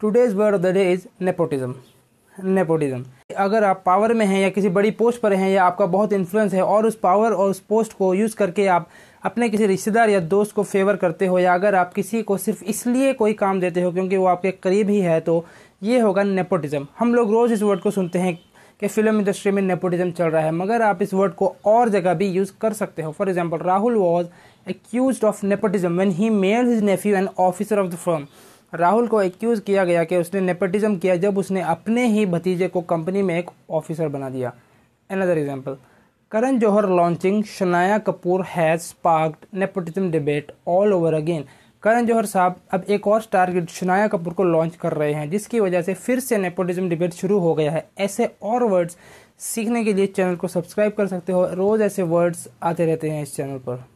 today's word of the day is nepotism nepotism अगर आप power में हैं या किसी बड़ी पोस्ट पर हैं या आपका बहुत इन्फ्लुएंस है और उस पावर और उस पोस्ट को यूज़ करके आप अपने किसी रिश्तेदार या दोस्त को फेवर करते हो या अगर आप किसी को सिर्फ इसलिए कोई काम देते हो क्योंकि वो आपके करीब ही है तो ये होगा नेपोटिज्म हम लोग रोज़ इस वर्ड को सुनते हैं कि फिल्म इंडस्ट्री में नेपोटिज्म चल रहा है मगर आप इस वर्ड को और जगह भी यूज़ कर सकते हो for example Rahul was accuse of nepotism when he mayor his nephew an officer of the firm Rahul को एक्यूज़ किया गया कि उसने नेपोटिज्म किया जब उसने अपने ही भतीजे को कंपनी में एक ऑफिसर बना दिया another example Karan Johar launching Shanaya Kapoor has sparked nepotism debate all over again Karan Johar साहब अब एक और स्टार किड शनाया कपूर को लॉन्च कर रहे हैं जिसकी वजह से फिर से नेपोटिज्म डिबेट शुरू हो गया है ऐसे और वर्ड्स सीखने के लिए चैनल को सब्सक्राइब कर सकते हो रोज़ ऐसे वर्ड्स आते रहते हैं इस चैनल पर